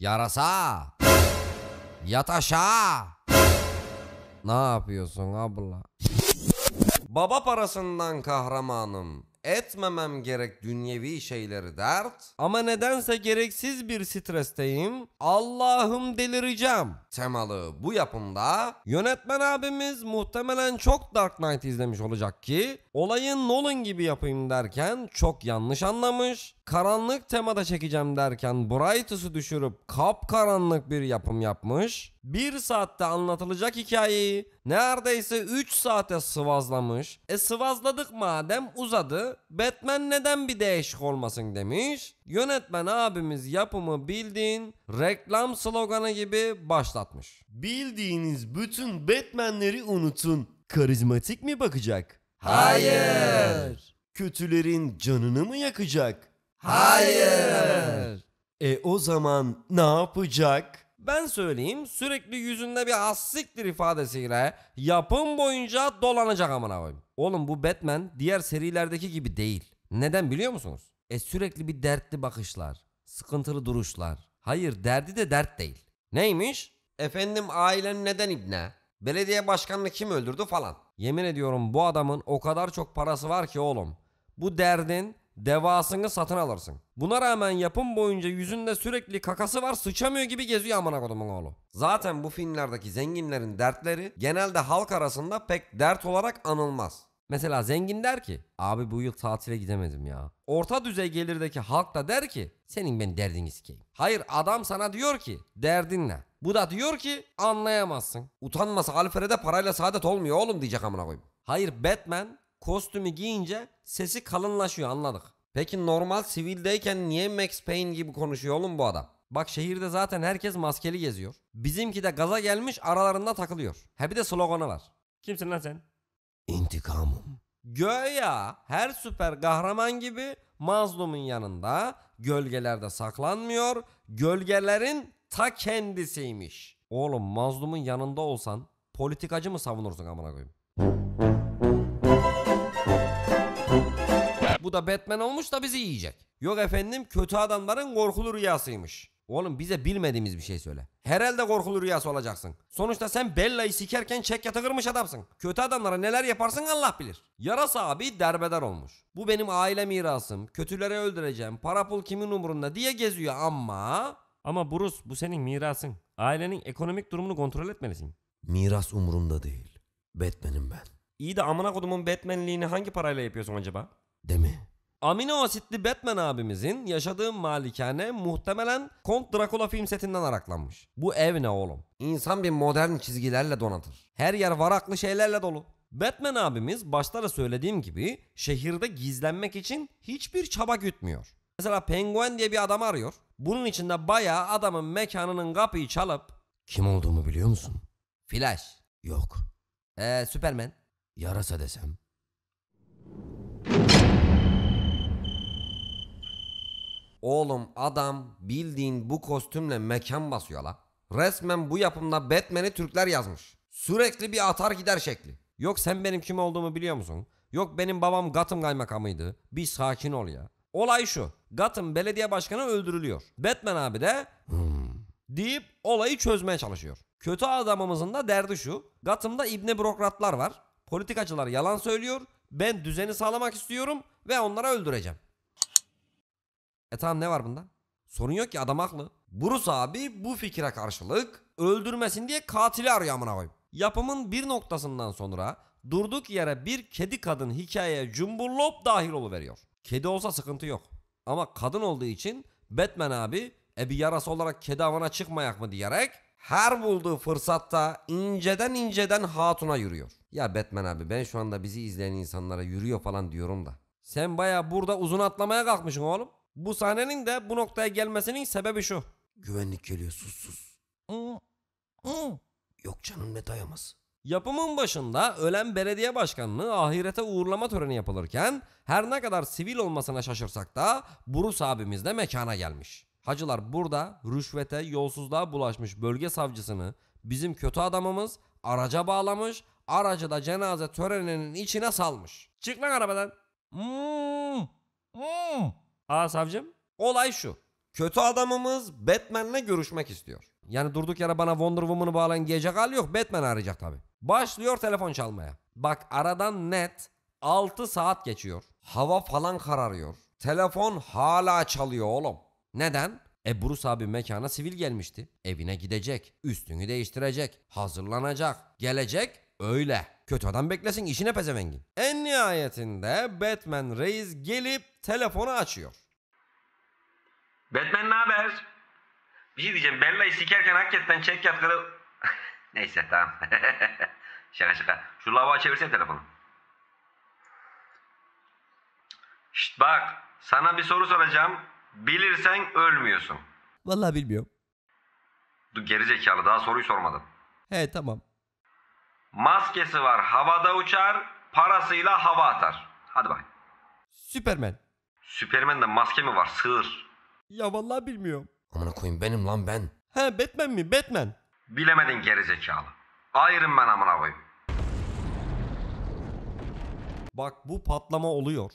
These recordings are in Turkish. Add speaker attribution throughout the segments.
Speaker 1: Yarasa. Yat aşağı. Ne yapıyorsun abla? Baba parasından kahramanım etmemem gerek dünyevi şeyleri dert. Ama nedense gereksiz bir stresteyim. Allah'ım delireceğim. Temalı bu yapımda yönetmen abimiz muhtemelen çok Dark Knight izlemiş olacak ki olayın Nolan gibi yapayım derken çok yanlış anlamış karanlık temada çekeceğim derken Brightus'u düşürüp kapkaranlık bir yapım yapmış. Bir saatte anlatılacak hikayeyi neredeyse 3 saate sıvazlamış. E sıvazladık madem uzadı. Batman neden bir değişik olmasın demiş. Yönetmen abimiz yapımı bildiğin reklam sloganı gibi başlatmış. Bildiğiniz bütün Batman'leri unutun. Karizmatik mi bakacak? Hayır. Kötülerin canını mı yakacak? Hayır. E o zaman ne yapacak? Ben söyleyeyim sürekli yüzünde bir assiktir ifadesiyle yapım boyunca dolanacak amına koyayım. Oğlum bu Batman diğer serilerdeki gibi değil. Neden biliyor musunuz? E sürekli bir dertli bakışlar, sıkıntılı duruşlar. Hayır derdi de dert değil. Neymiş? Efendim ailen neden ibne? Belediye başkanını kim öldürdü falan. Yemin ediyorum bu adamın o kadar çok parası var ki oğlum. Bu derdin devasını satın alırsın. Buna rağmen yapım boyunca yüzünde sürekli kakası var sıçamıyor gibi geziyor amına kodumun oğlu. Zaten bu filmlerdeki zenginlerin dertleri genelde halk arasında pek dert olarak anılmaz. Mesela zengin der ki abi bu yıl tatile gidemedim ya. Orta düzey gelirdeki halk da der ki senin ben derdini sikeyim. Hayır adam sana diyor ki derdin ne? Bu da diyor ki anlayamazsın. Utanmasa Alfred'e parayla saadet olmuyor oğlum diyecek amına koyayım. Hayır Batman kostümü giyince sesi kalınlaşıyor anladık. Peki normal sivildeyken niye Max Payne gibi konuşuyor oğlum bu adam? Bak şehirde zaten herkes maskeli geziyor. Bizimki de gaza gelmiş aralarında takılıyor. He bir de sloganı var. Kimsin lan sen? İntikamım. Göya her süper kahraman gibi mazlumun yanında gölgelerde saklanmıyor. Gölgelerin ta kendisiymiş. Oğlum mazlumun yanında olsan politikacı mı savunursun amına koyayım? Bu da Batman olmuş da bizi yiyecek. Yok efendim kötü adamların korkulu rüyasıymış. Oğlum bize bilmediğimiz bir şey söyle. Herhalde korkulu rüyası olacaksın. Sonuçta sen Bella'yı sikerken çek yata kırmış adamsın. Kötü adamlara neler yaparsın Allah bilir. Yarasa abi derbeder olmuş. Bu benim aile mirasım. Kötülere öldüreceğim. Para pul kimin umurunda diye geziyor ama... Ama Bruce bu senin mirasın. Ailenin ekonomik durumunu kontrol etmelisin. Miras umurumda değil. Batman'im ben. İyi de amına kodumun Batman'liğini hangi parayla yapıyorsun acaba? değil mi? Amino asitli Batman abimizin yaşadığı malikane muhtemelen Kont Dracula film setinden araklanmış. Bu ev ne oğlum? İnsan bir modern çizgilerle donatır. Her yer varaklı şeylerle dolu. Batman abimiz başta da söylediğim gibi şehirde gizlenmek için hiçbir çaba gütmüyor. Mesela Penguin diye bir adam arıyor. Bunun için de bayağı adamın mekanının kapıyı çalıp kim olduğumu biliyor musun? Flash. Yok. Ee Superman. Yarasa desem. Oğlum adam bildiğin bu kostümle mekan basıyor la. Resmen bu yapımda Batman'i Türkler yazmış. Sürekli bir atar gider şekli. Yok sen benim kim olduğumu biliyor musun? Yok benim babam Gotham kaymakamıydı. Bir sakin ol ya. Olay şu. Gotham belediye başkanı öldürülüyor. Batman abi de hmm. deyip olayı çözmeye çalışıyor. Kötü adamımızın da derdi şu. Gotham'da ibne bürokratlar var. Politikacılar yalan söylüyor. Ben düzeni sağlamak istiyorum ve onları öldüreceğim. E tamam ne var bunda? Sorun yok ki adam haklı. Bruce abi bu fikire karşılık öldürmesin diye katili arıyor amına koyayım. Yapımın bir noktasından sonra durduk yere bir kedi kadın hikayeye cumburlop dahil veriyor. Kedi olsa sıkıntı yok. Ama kadın olduğu için Batman abi e bir yarası olarak kedi avına çıkmayak mı diyerek her bulduğu fırsatta inceden inceden hatuna yürüyor. Ya Batman abi ben şu anda bizi izleyen insanlara yürüyor falan diyorum da. Sen baya burada uzun atlamaya kalkmışsın oğlum. Bu sahnenin de bu noktaya gelmesinin sebebi şu. Güvenlik geliyor sus sus. Yok canım ne dayaması. Yapımın başında ölen belediye başkanını ahirete uğurlama töreni yapılırken her ne kadar sivil olmasına şaşırsak da Bruce abimiz de mekana gelmiş. Hacılar burada rüşvete, yolsuzluğa bulaşmış bölge savcısını bizim kötü adamımız araca bağlamış, aracı da cenaze töreninin içine salmış. Çık lan arabadan. Hmm. Hmm. Aa savcım. Olay şu. Kötü adamımız Batman'le görüşmek istiyor. Yani durduk yere bana Wonder Woman'ı bağlayan gece hali yok. Batman arayacak tabi. Başlıyor telefon çalmaya. Bak aradan net 6 saat geçiyor. Hava falan kararıyor. Telefon hala çalıyor oğlum. Neden? E Bruce abi mekana sivil gelmişti. Evine gidecek. Üstünü değiştirecek. Hazırlanacak. Gelecek. Öyle. Kötü adam beklesin işine pezevengin. En nihayetinde Batman reis gelip telefonu açıyor. Batman ne haber? Bir şey diyeceğim. Bella'yı sikerken hakikaten çek yatları... Neyse tamam. şaka şaka. Şu lava çevirsene telefonu. Şşt bak. Sana bir soru soracağım. Bilirsen ölmüyorsun. Vallahi bilmiyorum. Dur gerizekalı daha soruyu sormadım. He tamam. Maskesi var havada uçar parasıyla hava atar. Hadi bak. Süpermen. Süpermen'de maske mi var? Sığır. Ya vallahi bilmiyorum. Amına koyayım benim lan ben. He Batman mi? Batman. Bilemedin gerizekalı. Iron ben amına koyayım. Bak bu patlama oluyor.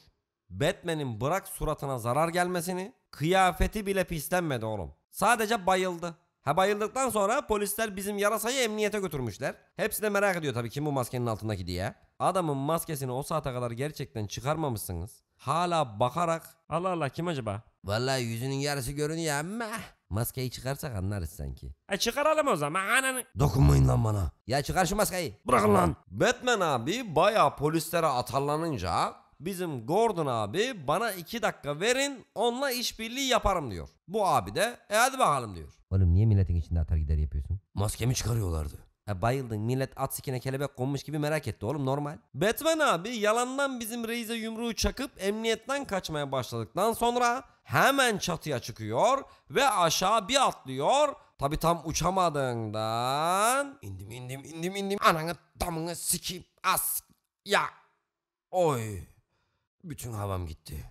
Speaker 1: Batman'in bırak suratına zarar gelmesini, kıyafeti bile pislenmedi oğlum. Sadece bayıldı. Ha bayıldıktan sonra polisler bizim yarasayı emniyete götürmüşler. Hepsi de merak ediyor tabii kim bu maskenin altındaki diye. Adamın maskesini o saate kadar gerçekten çıkarmamışsınız. Hala bakarak Allah Allah kim acaba? Vallahi yüzünün yarısı görünüyor ama maskeyi çıkarsak anlarız sanki. E çıkaralım o zaman ananı. Dokunmayın lan bana. Ya çıkar şu maskeyi. Bırakın lan. Batman abi baya polislere atarlanınca bizim Gordon abi bana 2 dakika verin onunla işbirliği yaparım diyor. Bu abi de e hadi bakalım diyor. Oğlum niye milletin içinde atar gider yapıyorsun? Maskemi çıkarıyorlardı. E bayıldın millet at sikine kelebek konmuş gibi merak etti oğlum normal. Batman abi yalandan bizim reize yumruğu çakıp emniyetten kaçmaya başladıktan sonra hemen çatıya çıkıyor ve aşağı bir atlıyor. Tabi tam uçamadığından indim indim indim indim ananı damını sikip as ya oy. Bütün havam gitti.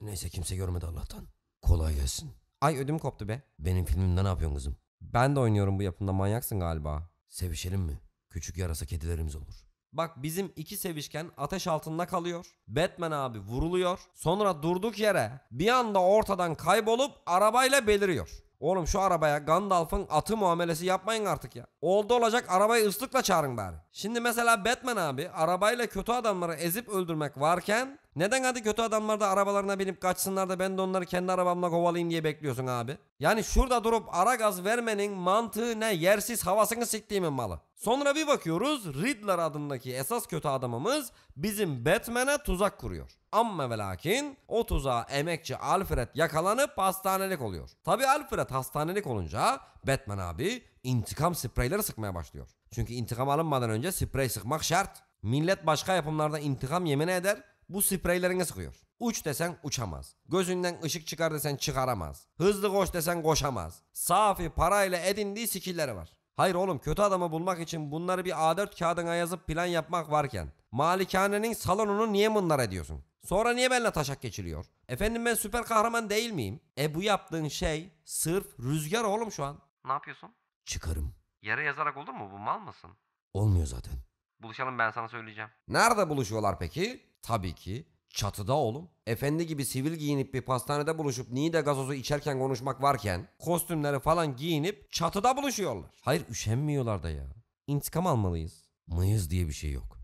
Speaker 1: Neyse kimse görmedi Allah'tan. Kolay gelsin. Ay ödüm koptu be. Benim filmimde ne yapıyorsun kızım? Ben de oynuyorum bu yapımda manyaksın galiba. Sevişelim mi? Küçük yarasa kedilerimiz olur. Bak bizim iki sevişken ateş altında kalıyor. Batman abi vuruluyor. Sonra durduk yere bir anda ortadan kaybolup arabayla beliriyor. Oğlum şu arabaya Gandalf'ın atı muamelesi yapmayın artık ya. Oldu olacak arabayı ıslıkla çağırın bari. Şimdi mesela Batman abi arabayla kötü adamları ezip öldürmek varken neden hadi kötü adamlar da arabalarına binip kaçsınlar da ben de onları kendi arabamla kovalayayım diye bekliyorsun abi? Yani şurada durup ara gaz vermenin mantığı ne? Yersiz havasını siktiğimin malı. Sonra bir bakıyoruz Riddler adındaki esas kötü adamımız bizim Batman'e tuzak kuruyor. Amma ve lakin o tuzağa emekçi Alfred yakalanıp hastanelik oluyor. Tabi Alfred hastanelik olunca Batman abi intikam spreyleri sıkmaya başlıyor. Çünkü intikam alınmadan önce sprey sıkmak şart. Millet başka yapımlarda intikam yemini eder bu spreylerine sıkıyor. Uç desen uçamaz. Gözünden ışık çıkar desen çıkaramaz. Hızlı koş desen koşamaz. Safi parayla edindiği skilleri var. Hayır oğlum kötü adamı bulmak için bunları bir A4 kağıdına yazıp plan yapmak varken malikanenin salonunu niye mınlar ediyorsun? Sonra niye benimle taşak geçiliyor? Efendim ben süper kahraman değil miyim? E bu yaptığın şey sırf rüzgar oğlum şu an. Ne yapıyorsun? Çıkarım. Yara yazarak olur mu bu mal mısın? Olmuyor zaten. Buluşalım ben sana söyleyeceğim. Nerede buluşuyorlar peki? Tabii ki çatıda oğlum. Efendi gibi sivil giyinip bir pastanede buluşup Niğde gazozu içerken konuşmak varken kostümleri falan giyinip çatıda buluşuyorlar. Hayır üşenmiyorlar da ya. İntikam almalıyız. Mıyız diye bir şey yok.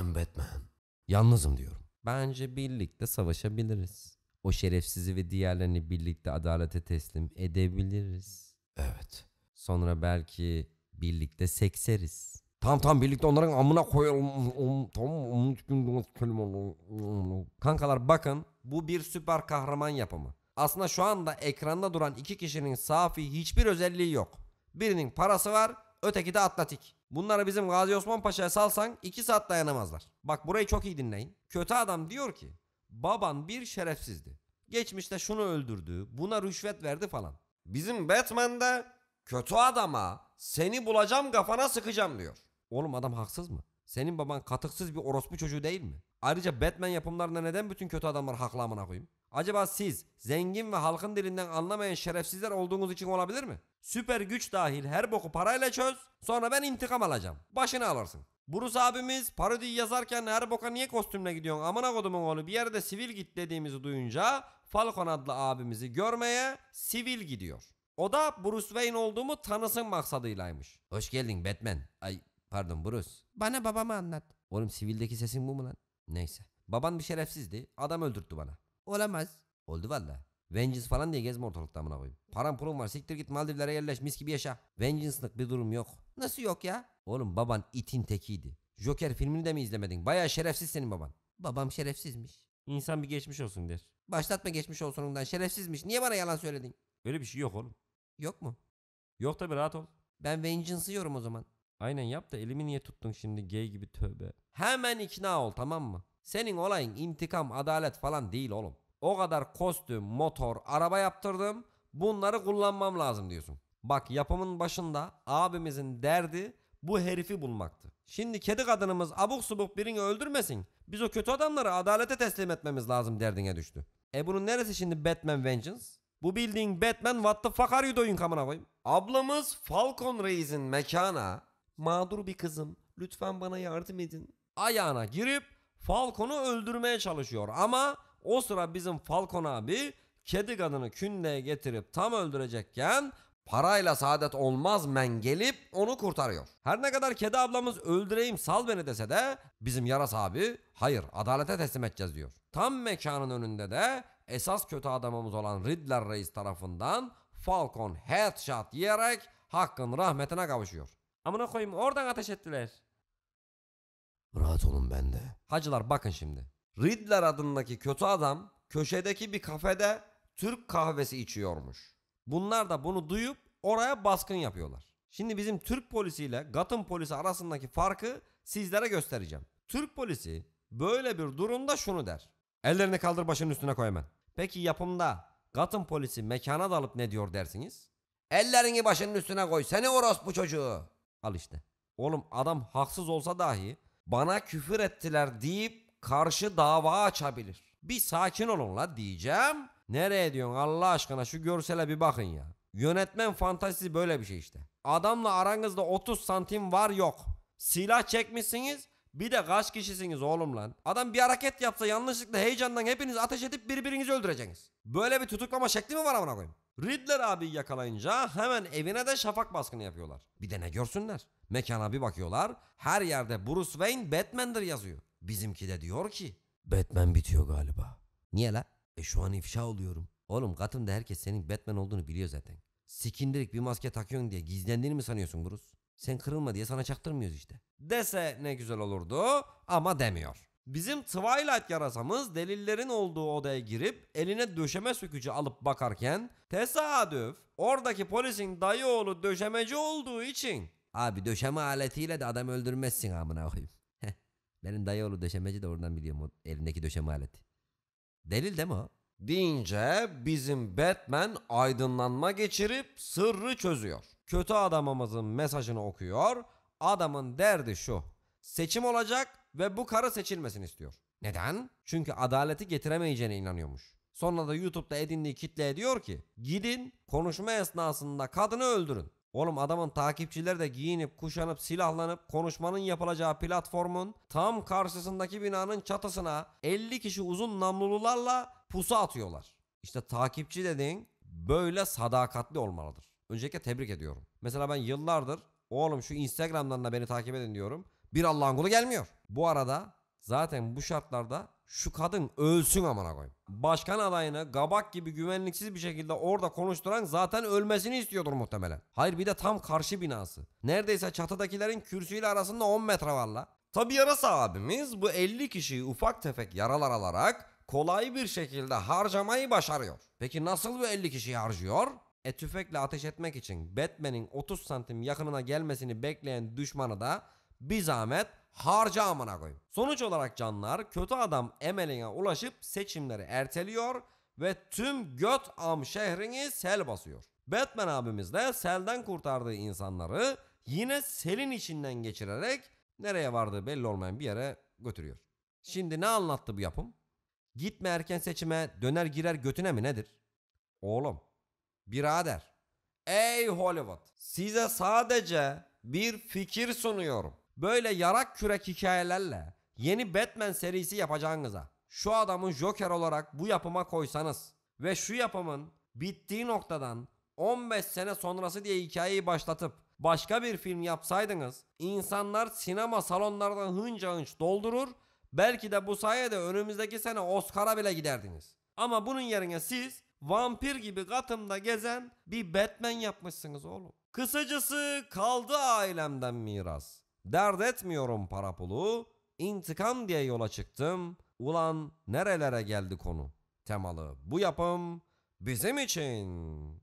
Speaker 1: I'm Batman. Yalnızım diyorum. Bence birlikte savaşabiliriz. O şerefsizi ve diğerlerini birlikte adalete teslim edebiliriz. Evet. Sonra belki birlikte sekseriz. Tam tam birlikte onların amına koyalım. Tamam Kankalar bakın bu bir süper kahraman yapımı. Aslında şu anda ekranda duran iki kişinin safi hiçbir özelliği yok. Birinin parası var, öteki de atlatik. Bunları bizim Gazi Osman Paşa'ya salsan iki saat dayanamazlar. Bak burayı çok iyi dinleyin. Kötü adam diyor ki baban bir şerefsizdi. Geçmişte şunu öldürdü, buna rüşvet verdi falan. Bizim Batman'de kötü adama seni bulacağım kafana sıkacağım diyor. Oğlum adam haksız mı? Senin baban katıksız bir orospu çocuğu değil mi? Ayrıca Batman yapımlarında neden bütün kötü adamlar haklı amına koyayım? Acaba siz zengin ve halkın dilinden anlamayan şerefsizler olduğunuz için olabilir mi? Süper güç dahil her boku parayla çöz sonra ben intikam alacağım. Başını alırsın. Burus abimiz parodiyi yazarken her boka niye kostümle gidiyorsun amına kodumun oğlu bir yerde sivil git dediğimizi duyunca Falcon adlı abimizi görmeye sivil gidiyor. O da Bruce Wayne olduğumu tanısın maksadıylaymış. Hoş geldin Batman. Ay pardon Bruce. Bana babamı anlat. Oğlum sivildeki sesin bu mu lan? Neyse. Baban bir şerefsizdi. Adam öldürttü bana. Olamaz. Oldu valla. Vengeance falan diye gezme ortalıkta amına koyayım. Param pulun var siktir git Maldivlere yerleş mis gibi yaşa. Vengeance'lık bir durum yok. Nasıl yok ya? Oğlum baban itin tekiydi. Joker filmini de mi izlemedin? Baya şerefsiz senin baban. Babam şerefsizmiş. İnsan bir geçmiş olsun der. Başlatma geçmiş olsunundan şerefsizmiş. Niye bana yalan söyledin? Öyle bir şey yok oğlum. Yok mu? Yok tabi rahat ol. Ben Vengeance'ı yiyorum o zaman. Aynen yap da elimi niye tuttun şimdi gay gibi tövbe. Hemen ikna ol tamam mı? Senin olayın intikam, adalet falan değil oğlum. O kadar kostüm, motor, araba yaptırdım. Bunları kullanmam lazım diyorsun. Bak yapımın başında abimizin derdi bu herifi bulmaktı. Şimdi kedi kadınımız abuk subuk birini öldürmesin. Biz o kötü adamları adalete teslim etmemiz lazım derdine düştü. E bunun neresi şimdi Batman Vengeance? Bu bildiğin Batman what the fuck are you doing kamına koyayım. Ablamız Falcon Reis'in mekana mağdur bir kızım lütfen bana yardım edin. Ayağına girip Falcon'u öldürmeye çalışıyor ama o sıra bizim Falcon abi kedi kadını kündeye getirip tam öldürecekken parayla saadet olmaz men gelip onu kurtarıyor. Her ne kadar kedi ablamız öldüreyim sal beni dese de bizim Yaras abi hayır adalete teslim edeceğiz diyor. Tam mekanın önünde de esas kötü adamımız olan Riddler reis tarafından Falcon headshot yiyerek Hakk'ın rahmetine kavuşuyor. Amına koyayım oradan ateş ettiler. Rahat olun bende. Hacılar bakın şimdi. Riddler adındaki kötü adam köşedeki bir kafede Türk kahvesi içiyormuş. Bunlar da bunu duyup oraya baskın yapıyorlar. Şimdi bizim Türk polisiyle Gotham polisi arasındaki farkı sizlere göstereceğim. Türk polisi böyle bir durumda şunu der. Ellerini kaldır başının üstüne koy hemen. Peki yapımda Gotham polisi mekana dalıp ne diyor dersiniz? Ellerini başının üstüne koy seni bu çocuğu. Al işte. Oğlum adam haksız olsa dahi bana küfür ettiler deyip karşı dava açabilir. Bir sakin olun la diyeceğim. Nereye diyorsun Allah aşkına şu görsele bir bakın ya. Yönetmen fantazisi böyle bir şey işte. Adamla aranızda 30 santim var yok. Silah çekmişsiniz bir de kaç kişisiniz oğlum lan? Adam bir hareket yapsa yanlışlıkla heyecandan hepiniz ateş edip birbirinizi öldüreceksiniz. Böyle bir tutuklama şekli mi var amına koyayım? Riddler abi yakalayınca hemen evine de şafak baskını yapıyorlar. Bir de ne görsünler? Mekana bir bakıyorlar. Her yerde Bruce Wayne Batman'dır yazıyor. Bizimki de diyor ki Batman bitiyor galiba. Niye la? E şu an ifşa oluyorum. Oğlum katımda herkes senin Batman olduğunu biliyor zaten. Sikindirik bir maske takıyorsun diye gizlendiğini mi sanıyorsun Bruce? Sen kırılma diye sana çaktırmıyoruz işte. Dese ne güzel olurdu ama demiyor. Bizim Twilight yarasamız delillerin olduğu odaya girip eline döşeme sökücü alıp bakarken tesadüf oradaki polisin dayı oğlu döşemeci olduğu için abi döşeme aletiyle de adam öldürmezsin amına koyayım. Benim dayıoğlu döşemeci de oradan biliyorum o elindeki döşeme aleti. Delil değil mi o? Deyince bizim Batman aydınlanma geçirip sırrı çözüyor. Kötü adamımızın mesajını okuyor. Adamın derdi şu. Seçim olacak ve bu karı seçilmesini istiyor. Neden? Çünkü adaleti getiremeyeceğine inanıyormuş. Sonra da YouTube'da edindiği kitleye diyor ki gidin konuşma esnasında kadını öldürün. Oğlum adamın takipçileri de giyinip kuşanıp silahlanıp konuşmanın yapılacağı platformun tam karşısındaki binanın çatısına 50 kişi uzun namlulularla pusu atıyorlar. İşte takipçi dediğin böyle sadakatli olmalıdır. Öncelikle tebrik ediyorum. Mesela ben yıllardır oğlum şu Instagram'dan da beni takip edin diyorum. Bir Allah'ın kulu gelmiyor. Bu arada zaten bu şartlarda şu kadın ölsün amına koyayım. Başkan adayını gabak gibi güvenliksiz bir şekilde orada konuşturan zaten ölmesini istiyordur muhtemelen. Hayır bir de tam karşı binası. Neredeyse çatıdakilerin kürsüyle arasında 10 metre varla. Tabi yarasa abimiz bu 50 kişiyi ufak tefek yaralar alarak kolay bir şekilde harcamayı başarıyor. Peki nasıl bu 50 kişiyi harcıyor? E tüfekle ateş etmek için Batman'in 30 santim yakınına gelmesini bekleyen düşmanı da bir zahmet harca amına koyayım. Sonuç olarak canlar kötü adam emeline ulaşıp seçimleri erteliyor ve tüm göt am şehrini sel basıyor. Batman abimiz de selden kurtardığı insanları yine selin içinden geçirerek nereye vardığı belli olmayan bir yere götürüyor. Şimdi ne anlattı bu yapım? Gitme erken seçime döner girer götüne mi nedir? Oğlum, birader. Ey Hollywood, size sadece bir fikir sunuyorum. Böyle yarak kürek hikayelerle yeni Batman serisi yapacağınıza şu adamı Joker olarak bu yapıma koysanız ve şu yapımın bittiği noktadan 15 sene sonrası diye hikayeyi başlatıp başka bir film yapsaydınız insanlar sinema salonlardan hınca hınç doldurur belki de bu sayede önümüzdeki sene Oscar'a bile giderdiniz. Ama bunun yerine siz vampir gibi katımda gezen bir Batman yapmışsınız oğlum. Kısacası kaldı ailemden miras. Dert etmiyorum para pulu. İntikam diye yola çıktım. Ulan nerelere geldi konu? Temalı bu yapım bizim için.